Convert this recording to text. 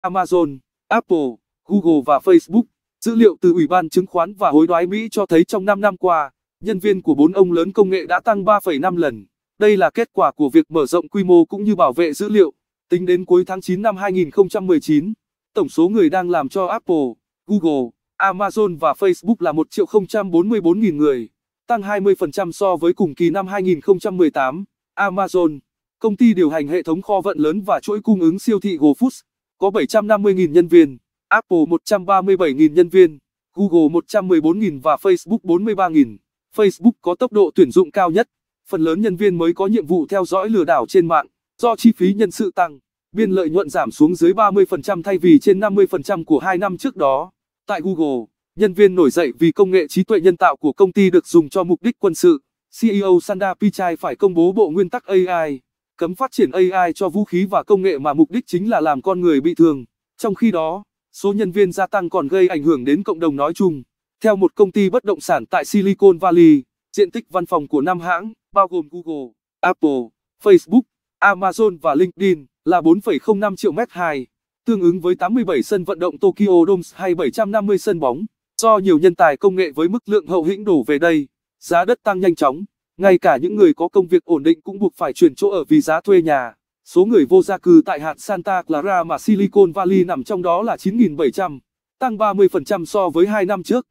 Amazon, Apple, Google và Facebook. Dữ liệu từ Ủy ban Chứng khoán và Hối đoái Mỹ cho thấy trong 5 năm qua, nhân viên của bốn ông lớn công nghệ đã tăng 3,5 lần. Đây là kết quả của việc mở rộng quy mô cũng như bảo vệ dữ liệu. Tính đến cuối tháng 9 năm 2019, tổng số người đang làm cho Apple, Google, Amazon và Facebook là 1 044.000 người, tăng 20% so với cùng kỳ năm 2018. Amazon, công ty điều hành hệ thống kho vận lớn và chuỗi cung ứng siêu thị GoFoods, có 750.000 nhân viên, Apple 137.000 nhân viên, Google 114.000 và Facebook 43.000. Facebook có tốc độ tuyển dụng cao nhất, phần lớn nhân viên mới có nhiệm vụ theo dõi lừa đảo trên mạng, do chi phí nhân sự tăng, biên lợi nhuận giảm xuống dưới 30% thay vì trên 50% của 2 năm trước đó. Tại Google, nhân viên nổi dậy vì công nghệ trí tuệ nhân tạo của công ty được dùng cho mục đích quân sự. CEO Sundar Pichai phải công bố bộ nguyên tắc AI cấm phát triển AI cho vũ khí và công nghệ mà mục đích chính là làm con người bị thương. Trong khi đó, số nhân viên gia tăng còn gây ảnh hưởng đến cộng đồng nói chung. Theo một công ty bất động sản tại Silicon Valley, diện tích văn phòng của năm hãng, bao gồm Google, Apple, Facebook, Amazon và LinkedIn, là 4,05 triệu mét 2, tương ứng với 87 sân vận động Tokyo Dome hay 750 sân bóng. Do nhiều nhân tài công nghệ với mức lượng hậu hĩnh đổ về đây, giá đất tăng nhanh chóng. Ngay cả những người có công việc ổn định cũng buộc phải chuyển chỗ ở vì giá thuê nhà. Số người vô gia cư tại hạt Santa Clara mà Silicon Valley nằm trong đó là 9.700, tăng 30% so với 2 năm trước.